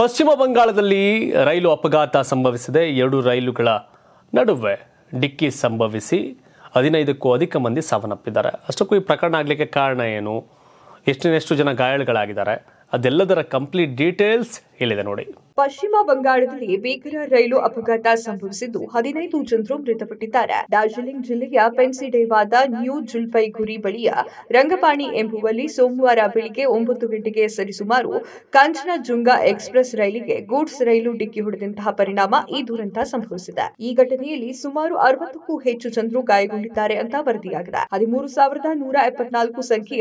ಪಶ್ಚಿಮ ಬಂಗಾಳದಲ್ಲಿ ರೈಲು ಅಪಘಾತ ಸಂಭವಿಸಿದೆ ಎರಡು ರೈಲುಗಳ ನಡುವೆ ಡಿಕ್ಕಿ ಸಂಭವಿಸಿ ಹದಿನೈದಕ್ಕೂ ಅಧಿಕ ಮಂದಿ ಸಾವನ್ನಪ್ಪಿದ್ದಾರೆ ಅಷ್ಟಕ್ಕೂ ಈ ಪ್ರಕರಣ ಆಗಲಿಕ್ಕೆ ಕಾರಣ ಏನು ಎಷ್ಟಿನೆಷ್ಟು ಜನ ಗಾಯಾಳುಗಳಾಗಿದ್ದಾರೆ ಅದೆಲ್ಲದರ ಕಂಪ್ಲೀಟ್ ಡೀಟೇಲ್ಸ್ ಹೇಳಿದೆ ನೋಡಿ ಪಶ್ಚಿಮ ಬಂಗಾಳದಲ್ಲಿ ಭೀಕರ ರೈಲು ಅಪಘಾತ ಸಂಭವಿಸಿದ್ದು ಹದಿನೈದು ಜನರು ಮೃತಪಟ್ಟಿದ್ದಾರೆ ಡಾರ್ಜಿಲಿಂಗ್ ಜಿಲ್ಲೆಯ ಪೆನ್ಸಿಡೇವಾದ ನ್ಯೂ ಜುಲ್ಪೈಗುರಿ ಬಳಿಯ ರಂಗಪಾಣಿ ಎಂಬುವಲ್ಲಿ ಸೋಮವಾರ ಬೆಳಿಗ್ಗೆ ಒಂಬತ್ತು ಗಂಟೆಗೆ ಸರಿಸುಮಾರು ಜುಂಗಾ ಎಕ್ಸ್ಪ್ರೆಸ್ ರೈಲಿಗೆ ಗೂಡ್ಸ್ ರೈಲು ಡಿಕ್ಕಿ ಹೊಡೆದಂತಹ ಪರಿಣಾಮ ಈ ದುರಂತ ಸಂಭವಿಸಿದೆ ಈ ಘಟನೆಯಲ್ಲಿ ಸುಮಾರು ಅರವತ್ತಕ್ಕೂ ಹೆಚ್ಚು ಜನರು ಗಾಯಗೊಂಡಿದ್ದಾರೆ ಅಂತ ವರದಿಯಾಗಿದೆ ಹದಿಮೂರು ಸಾವಿರದ ನೂರ ಎಪ್ಪತ್ನಾಲ್ಕು ಸಂಖ್ಯೆಯ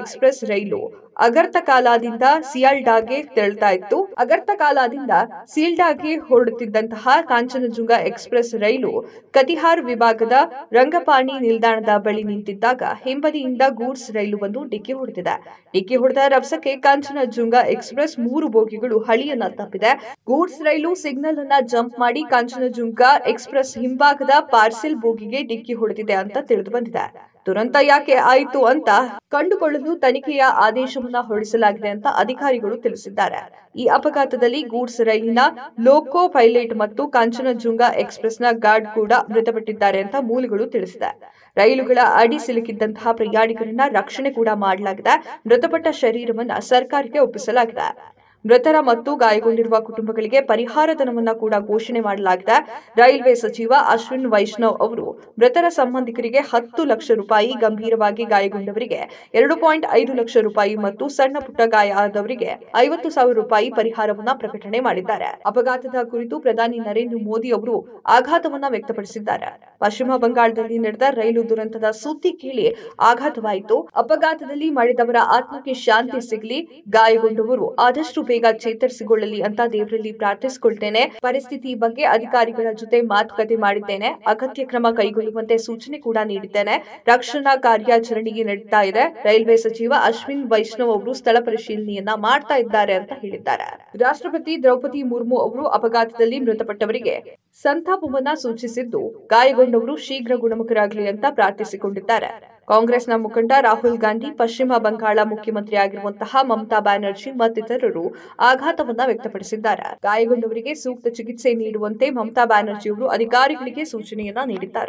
ಎಕ್ಸ್ಪ್ರೆಸ್ ರೈಲು ಅಗರ್ತಕಾಲಾದಿಂದ ಸಿಯಾಲ್ಡಾಗೆ ತೆರಳ್ತಾ ಇತ್ತು ಅಗರ್ತಕಾಲಾದಿಂದ ಸೀಲ್ಡಾಗೆ ಹೊರಡುತ್ತಿದ್ದಂತಹ ಕಾಂಚನಜುಂಗ ಎಕ್ಸ್ಪ್ರೆಸ್ ರೈಲು ಕತಿಹಾರ್ ವಿಭಾಗದ ರಂಗಪಾಣಿ ನಿಲ್ದಾಣದ ಬಳಿ ನಿಂತಿದ್ದಾಗ ಹಿಂಬದಿಯಿಂದ ಗೂಡ್ಸ್ ರೈಲು ಒಂದು ಡಿಕ್ಕಿ ಹೊಡೆದಿದೆ ಡಿಕ್ಕಿ ಹೊಡೆದ ರಭಸಕ್ಕೆ ಕಾಂಚನಜುಂಗ ಎಕ್ಸ್ಪ್ರೆಸ್ ಮೂರು ಬೋಗಿಗಳು ಹಳಿಯನ್ನ ತಪ್ಪಿದೆ ಗೂಡ್ಸ್ ರೈಲು ಸಿಗ್ನಲ್ ಅನ್ನ ಜಂಪ್ ಮಾಡಿ ಕಾಂಚನಜುಂಗ ಎಕ್ಸ್ಪ್ರೆಸ್ ಹಿಂಭಾಗದ ಪಾರ್ಸೆಲ್ ಬೋಗಿಗೆ ಡಿಕ್ಕಿ ಹೊಡೆದಿದೆ ಅಂತ ತಿಳಿದು ಬಂದಿದೆ ದುರಂತ ಯಾಕೆ ಆಯಿತು ಅಂತ ಕಂಡುಕೊಳ್ಳಲು ತನಿಖೆಯ ಆದೇಶವನ್ನ ಹೊರಡಿಸಲಾಗಿದೆ ಅಂತ ಅಧಿಕಾರಿಗಳು ತಿಳಿಸಿದ್ದಾರೆ ಈ ಅಪಘಾತದಲ್ಲಿ ಗೂಡ್ಸ್ ರೈಲಿನ ಲೋಕೋ ಪೈಲಟ್ ಮತ್ತು ಕಾಂಚನಜುಂಗ ಎಕ್ಸ್ಪ್ರೆಸ್ನ ಗಾರ್ಡ್ ಕೂಡ ಮೃತಪಟ್ಟಿದ್ದಾರೆ ಅಂತ ಮೂಲಗಳು ತಿಳಿಸಿದೆ ರೈಲುಗಳ ಅಡಿ ಸಿಲುಕಿದ್ದಂತಹ ಪ್ರಯಾಣಿಕರನ್ನ ರಕ್ಷಣೆ ಕೂಡ ಮಾಡಲಾಗಿದೆ ಮೃತಪಟ್ಟ ಶರೀರವನ್ನ ಸರ್ಕಾರಕ್ಕೆ ಒಪ್ಪಿಸಲಾಗಿದೆ ಮೃತರ ಮತ್ತು ಗಾಯಗೊಂಡಿರುವ ಕುಟುಂಬಗಳಿಗೆ ಪರಿಹಾರ ಧನವನ್ನು ಕೂಡ ಘೋಷಣೆ ಮಾಡಲಾಗಿದೆ ರೈಲ್ವೆ ಸಚಿವ ಅಶ್ವಿನ್ ವೈಷ್ಣವ್ ಅವರು ಮೃತರ ಸಂಬಂಧಿಕರಿಗೆ ಹತ್ತು ಲಕ್ಷ ರೂಪಾಯಿ ಗಂಭೀರವಾಗಿ ಗಾಯಗೊಂಡವರಿಗೆ ಎರಡು ಪಾಯಿಂಟ್ ಐದು ಲಕ್ಷ ರೂಪಾಯಿ ಮತ್ತು ಸಣ್ಣ ಪುಟ್ಟ ಗಾಯ ಆದವರಿಗೆ ಐವತ್ತು ಸಾವಿರ ರೂಪಾಯಿ ಪರಿಹಾರವನ್ನ ಪ್ರಕಟಣೆ ಮಾಡಿದ್ದಾರೆ ಅಪಘಾತದ ಕುರಿತು ಪ್ರಧಾನಿ ನರೇಂದ್ರ ಮೋದಿ ಅವರು ಆಘಾತವನ್ನ ವ್ಯಕ್ತಪಡಿಸಿದ್ದಾರೆ ಪಶ್ಚಿಮ ಬಂಗಾಳದಲ್ಲಿ ನಡೆದ ರೈಲು ದುರಂತದ ಸುದ್ದಿ ಕೇಳಿ ಆಘಾತವಾಯಿತು ಅಪಘಾತದಲ್ಲಿ ಮಳೆದವರ ಆತ್ಮಕ್ಕೆ ಶಾಂತಿ ಸಿಗಲಿ ಗಾಯಗೊಂಡವರು ಆದಷ್ಟು ಬೇಗ ಚೇತರಿಸಿಕೊಳ್ಳಲಿ ಅಂತ ದೇವರಲ್ಲಿ ಪ್ರಾರ್ಥಿಸಿಕೊಳ್ತೇನೆ ಪರಿಸ್ಥಿತಿ ಬಗ್ಗೆ ಅಧಿಕಾರಿಗಳ ಜೊತೆ ಮಾತುಕತೆ ಮಾಡಿದ್ದೇನೆ ಅಗತ್ಯ ಕ್ರಮ ಕೈಗೊಳ್ಳುವಂತೆ ಸೂಚನೆ ಕೂಡ ನೀಡಿದ್ದೇನೆ ರಕ್ಷಣಾ ಕಾರ್ಯಾಚರಣೆಗೆ ನಡೀತಾ ಇದೆ ರೈಲ್ವೆ ಸಚಿವ ಅಶ್ವಿನ್ ವೈಷ್ಣವ್ ಅವರು ಸ್ಥಳ ಪರಿಶೀಲನೆಯನ್ನ ಮಾಡ್ತಾ ಇದ್ದಾರೆ ಅಂತ ಹೇಳಿದ್ದಾರೆ ರಾಷ್ಟ್ರಪತಿ ದ್ರೌಪದಿ ಮುರ್ಮು ಅವರು ಅಪಘಾತದಲ್ಲಿ ಮೃತಪಟ್ಟವರಿಗೆ ಸಂತಾಪವನ್ನ ಸೂಚಿಸಿದ್ದು ಗಾಯಗೊಂಡವರು ಶೀಘ್ರ ಗುಣಮುಖರಾಗಲಿ ಅಂತ ಪ್ರಾರ್ಥಿಸಿಕೊಂಡಿದ್ದಾರೆ ಕಾಂಗ್ರೆಸ್ನ ಮುಖಂಡ ರಾಹುಲ್ ಗಾಂಧಿ ಪಶ್ಚಿಮ ಬಂಗಾಳ ಮುಖ್ಯಮಂತ್ರಿಯಾಗಿರುವಂತಹ ಮಮತಾ ಬ್ಯಾನರ್ಜಿ ಮತ್ತಿತರರು ಆಘಾತವನ್ನ ವ್ಯಕ್ತಪಡಿಸಿದ್ದಾರೆ ಗಾಯಗೊಂಡವರಿಗೆ ಸೂಕ್ತ ಚಿಕಿತ್ಸೆ ನೀಡುವಂತೆ ಮಮತಾ ಬ್ಯಾನರ್ಜಿ ಅವರು ಅಧಿಕಾರಿಗಳಿಗೆ ಸೂಚನೆಯನ್ನ ನೀಡಿದ್ದಾರೆ